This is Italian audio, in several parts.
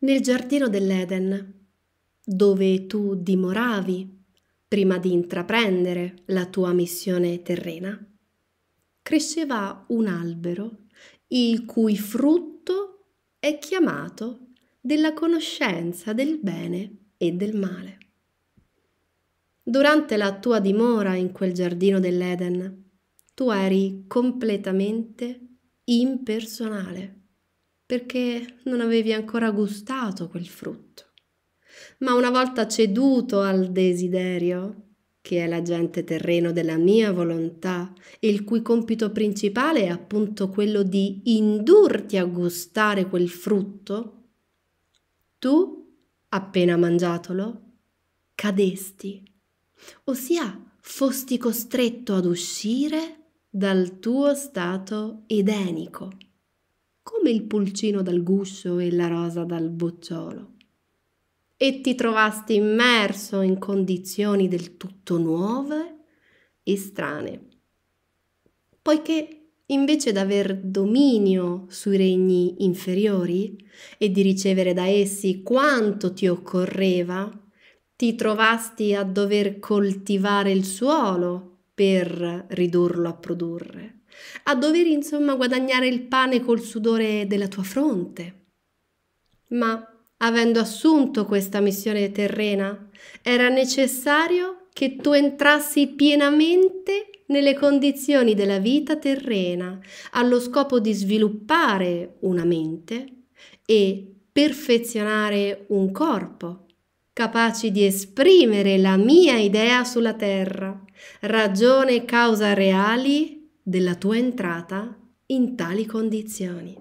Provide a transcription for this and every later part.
nel giardino dell'Eden, dove tu dimoravi prima di intraprendere la tua missione terrena, cresceva un albero il cui frutto è chiamato della conoscenza del bene e del male. Durante la tua dimora in quel giardino dell'Eden, tu eri completamente impersonale perché non avevi ancora gustato quel frutto. Ma una volta ceduto al desiderio, che è l'agente terreno della mia volontà, il cui compito principale è appunto quello di indurti a gustare quel frutto, tu, appena mangiatolo, cadesti, ossia fosti costretto ad uscire dal tuo stato edenico come il pulcino dal guscio e la rosa dal bocciolo. E ti trovasti immerso in condizioni del tutto nuove e strane, poiché invece d'aver dominio sui regni inferiori e di ricevere da essi quanto ti occorreva, ti trovasti a dover coltivare il suolo per ridurlo a produrre a dover insomma guadagnare il pane col sudore della tua fronte. Ma avendo assunto questa missione terrena, era necessario che tu entrassi pienamente nelle condizioni della vita terrena, allo scopo di sviluppare una mente e perfezionare un corpo, capaci di esprimere la mia idea sulla terra, ragione e causa reali della tua entrata in tali condizioni.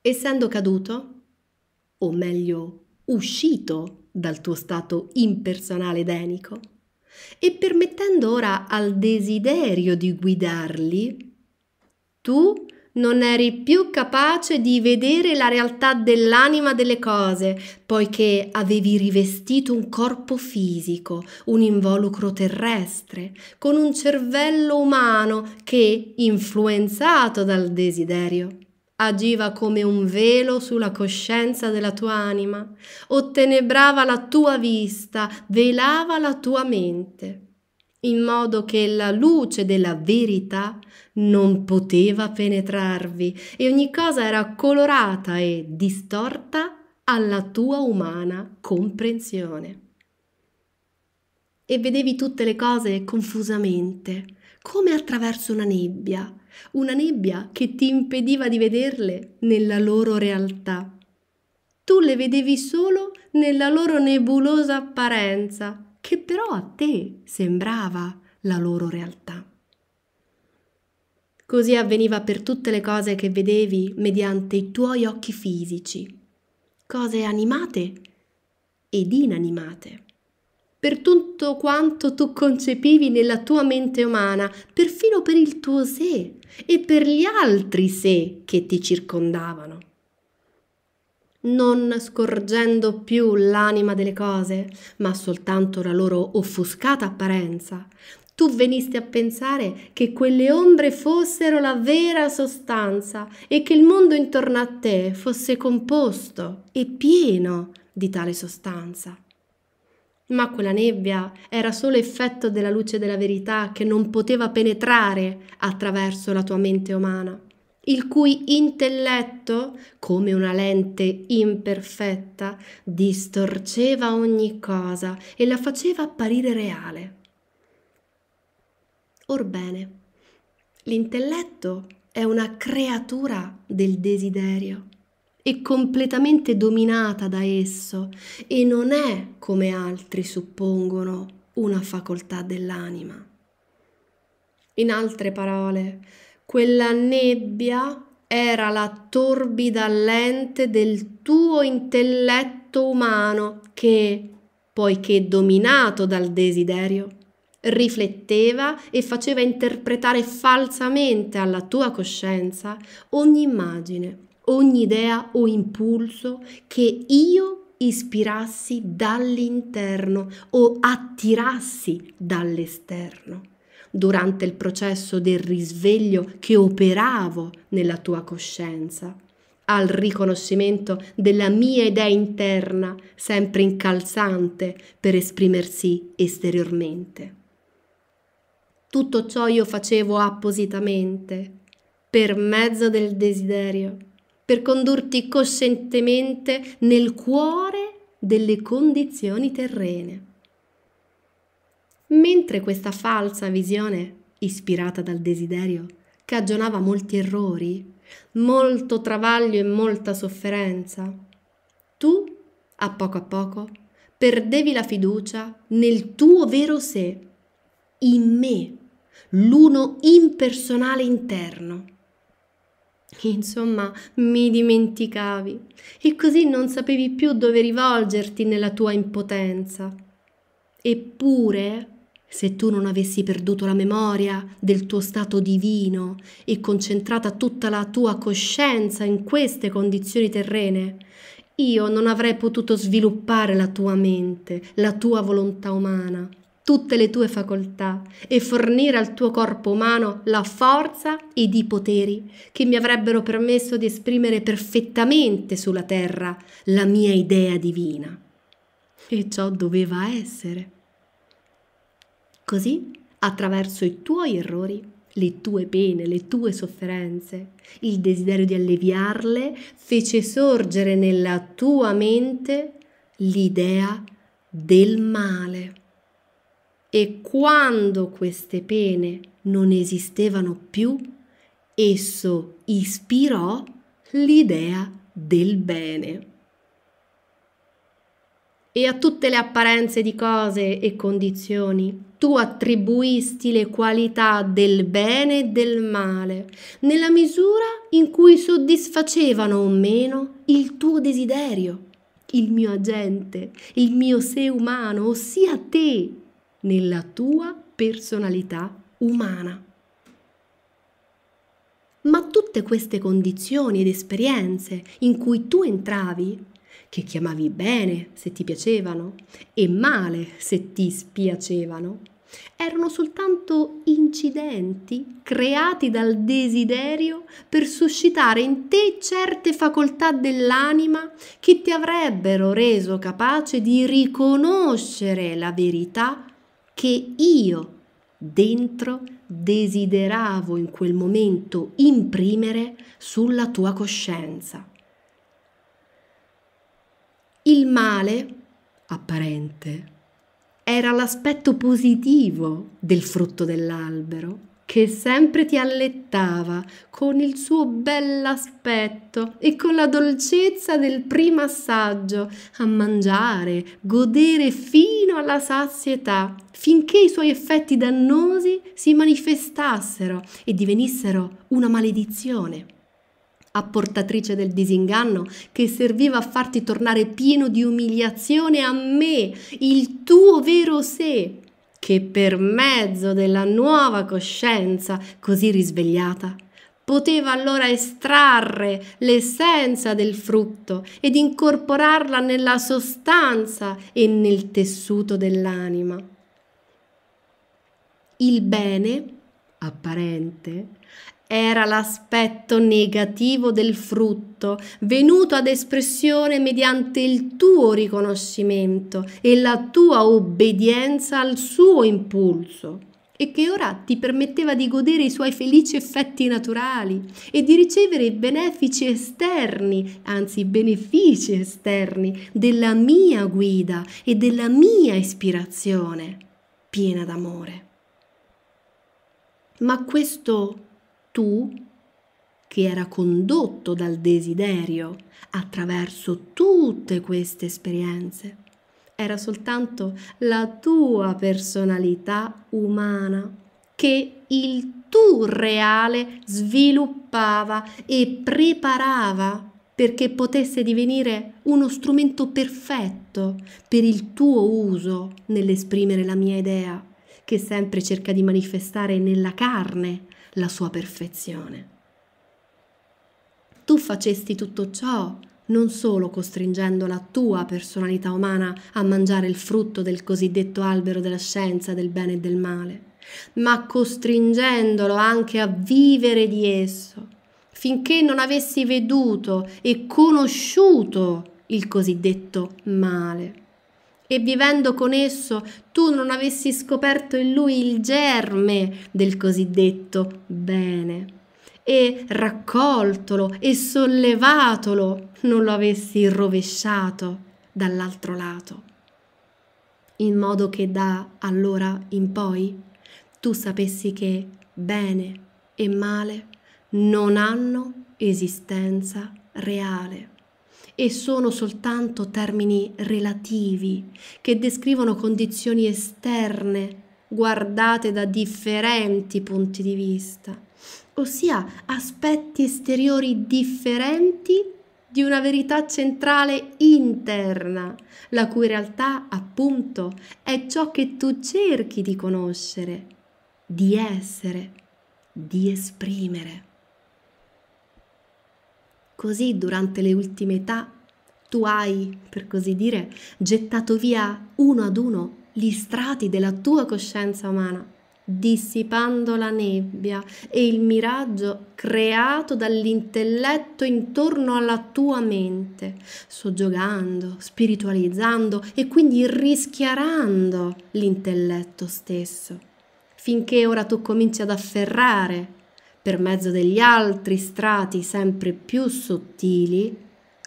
Essendo caduto, o meglio uscito dal tuo stato impersonale denico, e permettendo ora al desiderio di guidarli, tu non eri più capace di vedere la realtà dell'anima delle cose, poiché avevi rivestito un corpo fisico, un involucro terrestre, con un cervello umano che, influenzato dal desiderio, agiva come un velo sulla coscienza della tua anima, ottenebrava la tua vista, velava la tua mente in modo che la luce della verità non poteva penetrarvi e ogni cosa era colorata e distorta alla tua umana comprensione. E vedevi tutte le cose confusamente, come attraverso una nebbia, una nebbia che ti impediva di vederle nella loro realtà. Tu le vedevi solo nella loro nebulosa apparenza, che però a te sembrava la loro realtà. Così avveniva per tutte le cose che vedevi mediante i tuoi occhi fisici, cose animate ed inanimate, per tutto quanto tu concepivi nella tua mente umana, perfino per il tuo sé e per gli altri sé che ti circondavano non scorgendo più l'anima delle cose, ma soltanto la loro offuscata apparenza, tu venisti a pensare che quelle ombre fossero la vera sostanza e che il mondo intorno a te fosse composto e pieno di tale sostanza. Ma quella nebbia era solo effetto della luce della verità che non poteva penetrare attraverso la tua mente umana il cui intelletto, come una lente imperfetta, distorceva ogni cosa e la faceva apparire reale. Orbene, l'intelletto è una creatura del desiderio, è completamente dominata da esso e non è, come altri suppongono, una facoltà dell'anima. In altre parole, quella nebbia era la torbida lente del tuo intelletto umano che, poiché dominato dal desiderio, rifletteva e faceva interpretare falsamente alla tua coscienza ogni immagine, ogni idea o impulso che io ispirassi dall'interno o attirassi dall'esterno durante il processo del risveglio che operavo nella tua coscienza, al riconoscimento della mia idea interna, sempre incalzante per esprimersi esteriormente. Tutto ciò io facevo appositamente, per mezzo del desiderio, per condurti coscientemente nel cuore delle condizioni terrene. Mentre questa falsa visione, ispirata dal desiderio, cagionava molti errori, molto travaglio e molta sofferenza, tu, a poco a poco, perdevi la fiducia nel tuo vero sé, in me, l'uno impersonale interno. Insomma, mi dimenticavi e così non sapevi più dove rivolgerti nella tua impotenza. Eppure, se tu non avessi perduto la memoria del tuo stato divino e concentrata tutta la tua coscienza in queste condizioni terrene, io non avrei potuto sviluppare la tua mente, la tua volontà umana, tutte le tue facoltà e fornire al tuo corpo umano la forza ed i poteri che mi avrebbero permesso di esprimere perfettamente sulla terra la mia idea divina. E ciò doveva essere. Così, attraverso i tuoi errori, le tue pene, le tue sofferenze, il desiderio di alleviarle, fece sorgere nella tua mente l'idea del male. E quando queste pene non esistevano più, esso ispirò l'idea del bene. E a tutte le apparenze di cose e condizioni tu attribuisti le qualità del bene e del male, nella misura in cui soddisfacevano o meno il tuo desiderio, il mio agente, il mio sé umano, ossia te, nella tua personalità umana. Ma tutte queste condizioni ed esperienze in cui tu entravi che chiamavi bene se ti piacevano e male se ti spiacevano, erano soltanto incidenti creati dal desiderio per suscitare in te certe facoltà dell'anima che ti avrebbero reso capace di riconoscere la verità che io dentro desideravo in quel momento imprimere sulla tua coscienza il male apparente era l'aspetto positivo del frutto dell'albero che sempre ti allettava con il suo bell'aspetto e con la dolcezza del primo assaggio a mangiare, godere fino alla sazietà, finché i suoi effetti dannosi si manifestassero e divenissero una maledizione apportatrice del disinganno, che serviva a farti tornare pieno di umiliazione a me, il tuo vero sé, che per mezzo della nuova coscienza così risvegliata poteva allora estrarre l'essenza del frutto ed incorporarla nella sostanza e nel tessuto dell'anima. Il bene, apparente, era l'aspetto negativo del frutto, venuto ad espressione mediante il tuo riconoscimento e la tua obbedienza al suo impulso, e che ora ti permetteva di godere i suoi felici effetti naturali e di ricevere i benefici esterni, anzi benefici esterni, della mia guida e della mia ispirazione, piena d'amore. Ma questo tu che era condotto dal desiderio attraverso tutte queste esperienze. Era soltanto la tua personalità umana che il tu reale sviluppava e preparava perché potesse divenire uno strumento perfetto per il tuo uso nell'esprimere la mia idea, che sempre cerca di manifestare nella carne la sua perfezione. Tu facesti tutto ciò non solo costringendo la tua personalità umana a mangiare il frutto del cosiddetto albero della scienza del bene e del male, ma costringendolo anche a vivere di esso, finché non avessi veduto e conosciuto il cosiddetto male e vivendo con esso tu non avessi scoperto in lui il germe del cosiddetto bene e raccoltolo e sollevatolo non lo avessi rovesciato dall'altro lato, in modo che da allora in poi tu sapessi che bene e male non hanno esistenza reale e sono soltanto termini relativi che descrivono condizioni esterne guardate da differenti punti di vista, ossia aspetti esteriori differenti di una verità centrale interna, la cui realtà appunto è ciò che tu cerchi di conoscere, di essere, di esprimere. Così durante le ultime età tu hai, per così dire, gettato via uno ad uno gli strati della tua coscienza umana, dissipando la nebbia e il miraggio creato dall'intelletto intorno alla tua mente, soggiogando, spiritualizzando e quindi rischiarando l'intelletto stesso, finché ora tu cominci ad afferrare per mezzo degli altri strati sempre più sottili,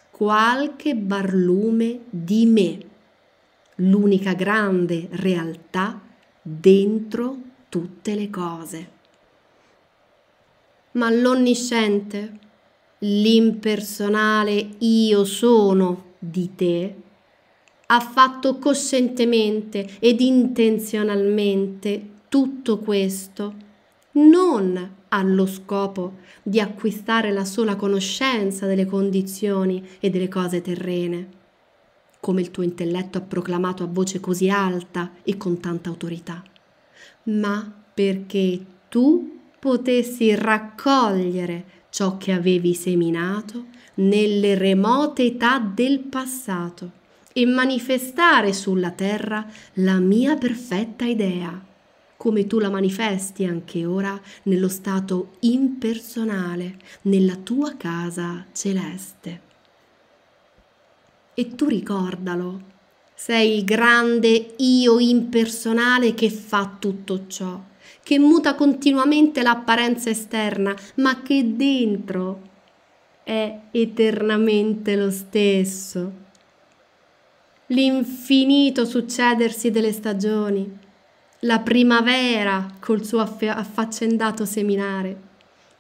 qualche barlume di me, l'unica grande realtà dentro tutte le cose. Ma l'onnisciente, l'impersonale io sono di te, ha fatto coscientemente ed intenzionalmente tutto questo non allo scopo di acquistare la sola conoscenza delle condizioni e delle cose terrene, come il tuo intelletto ha proclamato a voce così alta e con tanta autorità, ma perché tu potessi raccogliere ciò che avevi seminato nelle remote età del passato e manifestare sulla terra la mia perfetta idea come tu la manifesti anche ora nello stato impersonale, nella tua casa celeste. E tu ricordalo, sei il grande io impersonale che fa tutto ciò, che muta continuamente l'apparenza esterna, ma che dentro è eternamente lo stesso. L'infinito succedersi delle stagioni, la primavera col suo affaccendato seminare,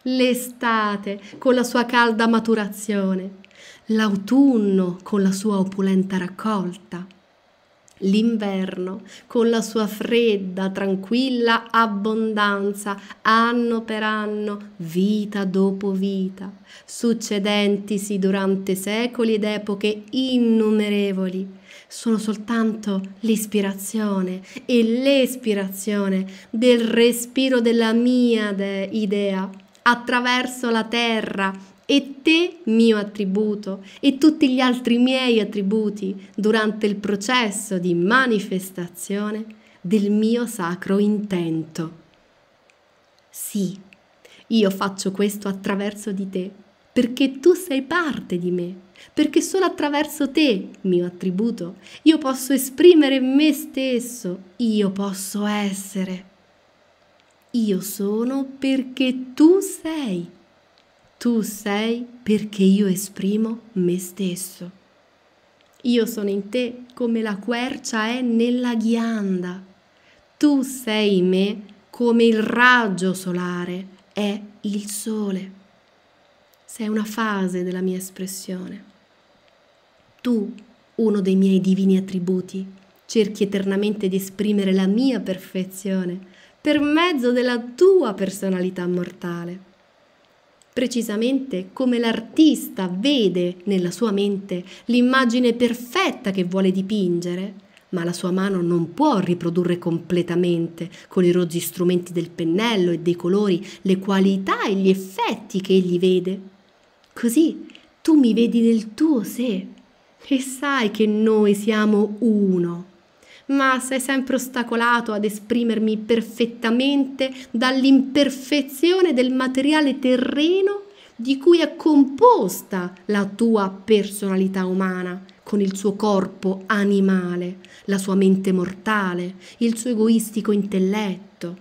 l'estate con la sua calda maturazione, l'autunno con la sua opulenta raccolta, l'inverno con la sua fredda, tranquilla abbondanza, anno per anno, vita dopo vita, succedentisi durante secoli ed epoche innumerevoli sono soltanto l'ispirazione e l'espirazione del respiro della mia de- idea attraverso la terra e te mio attributo e tutti gli altri miei attributi durante il processo di manifestazione del mio sacro intento. Sì, io faccio questo attraverso di te perché tu sei parte di me perché solo attraverso te, mio attributo, io posso esprimere me stesso, io posso essere. Io sono perché tu sei. Tu sei perché io esprimo me stesso. Io sono in te come la quercia è nella ghianda. Tu sei in me come il raggio solare è il sole. Sei una fase della mia espressione. Tu, uno dei miei divini attributi, cerchi eternamente di esprimere la mia perfezione per mezzo della tua personalità mortale. Precisamente come l'artista vede nella sua mente l'immagine perfetta che vuole dipingere, ma la sua mano non può riprodurre completamente, con i rozzi strumenti del pennello e dei colori, le qualità e gli effetti che egli vede. Così tu mi vedi nel tuo sé, e sai che noi siamo uno, ma sei sempre ostacolato ad esprimermi perfettamente dall'imperfezione del materiale terreno di cui è composta la tua personalità umana, con il suo corpo animale, la sua mente mortale, il suo egoistico intelletto.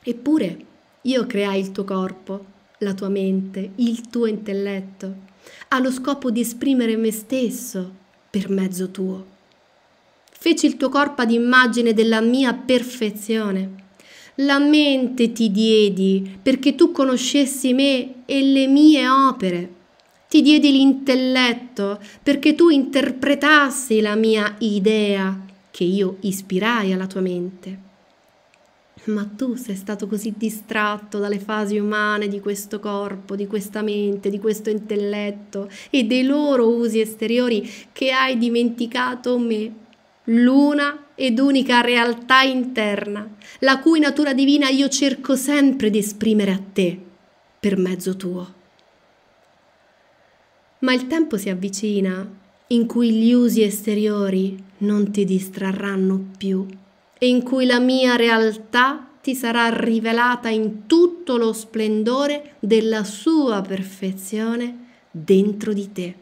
Eppure io creai il tuo corpo, la tua mente, il tuo intelletto allo scopo di esprimere me stesso per mezzo tuo. Feci il tuo corpo ad immagine della mia perfezione. La mente ti diedi perché tu conoscessi me e le mie opere. Ti diedi l'intelletto perché tu interpretassi la mia idea che io ispirai alla tua mente ma tu sei stato così distratto dalle fasi umane di questo corpo, di questa mente, di questo intelletto e dei loro usi esteriori che hai dimenticato me, l'una ed unica realtà interna, la cui natura divina io cerco sempre di esprimere a te per mezzo tuo. Ma il tempo si avvicina in cui gli usi esteriori non ti distrarranno più e in cui la mia realtà ti sarà rivelata in tutto lo splendore della sua perfezione dentro di te.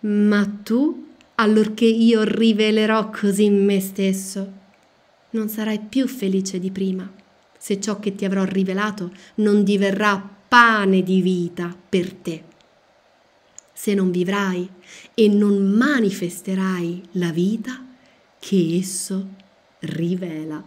Ma tu, allorché io rivelerò così me stesso, non sarai più felice di prima, se ciò che ti avrò rivelato non diverrà pane di vita per te. Se non vivrai e non manifesterai la vita che esso rivela